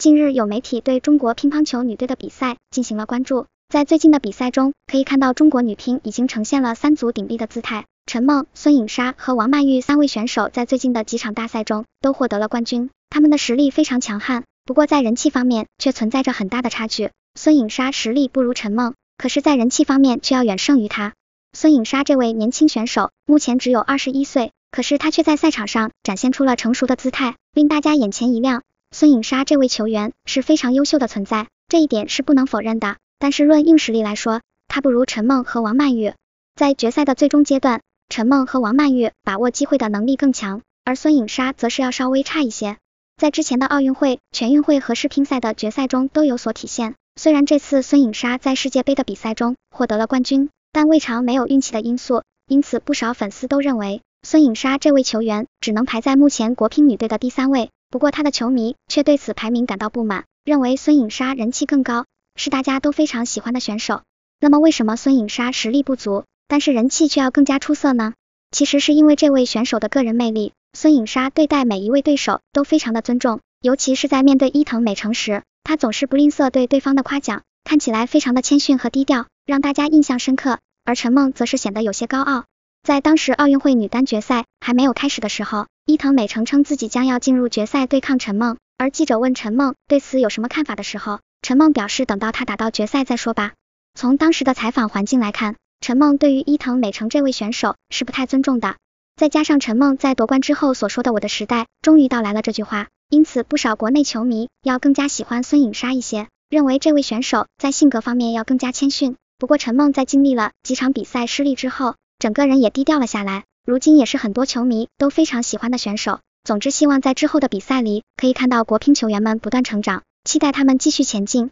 近日有媒体对中国乒乓球女队的比赛进行了关注，在最近的比赛中，可以看到中国女乒已经呈现了三足鼎立的姿态。陈梦、孙颖莎和王曼玉三位选手在最近的几场大赛中都获得了冠军，他们的实力非常强悍。不过在人气方面却存在着很大的差距。孙颖莎实力不如陈梦，可是，在人气方面却要远胜于她。孙颖莎这位年轻选手目前只有二十一岁，可是她却在赛场上展现出了成熟的姿态，令大家眼前一亮。孙颖莎这位球员是非常优秀的存在，这一点是不能否认的。但是论硬实力来说，她不如陈梦和王曼玉。在决赛的最终阶段，陈梦和王曼玉把握机会的能力更强，而孙颖莎则是要稍微差一些。在之前的奥运会、全运会和世乒赛的决赛中都有所体现。虽然这次孙颖莎在世界杯的比赛中获得了冠军，但未尝没有运气的因素。因此，不少粉丝都认为孙颖莎这位球员只能排在目前国乒女队的第三位。不过他的球迷却对此排名感到不满，认为孙颖莎人气更高，是大家都非常喜欢的选手。那么为什么孙颖莎实力不足，但是人气却要更加出色呢？其实是因为这位选手的个人魅力。孙颖莎对待每一位对手都非常的尊重，尤其是在面对伊藤美诚时，她总是不吝啬对对方的夸奖，看起来非常的谦逊和低调，让大家印象深刻。而陈梦则是显得有些高傲。在当时奥运会女单决赛还没有开始的时候，伊藤美诚称自己将要进入决赛对抗陈梦，而记者问陈梦对此有什么看法的时候，陈梦表示等到她打到决赛再说吧。从当时的采访环境来看，陈梦对于伊藤美诚这位选手是不太尊重的。再加上陈梦在夺冠之后所说的我的时代终于到来了这句话，因此不少国内球迷要更加喜欢孙颖莎一些，认为这位选手在性格方面要更加谦逊。不过陈梦在经历了几场比赛失利之后。整个人也低调了下来，如今也是很多球迷都非常喜欢的选手。总之，希望在之后的比赛里可以看到国乒球员们不断成长，期待他们继续前进。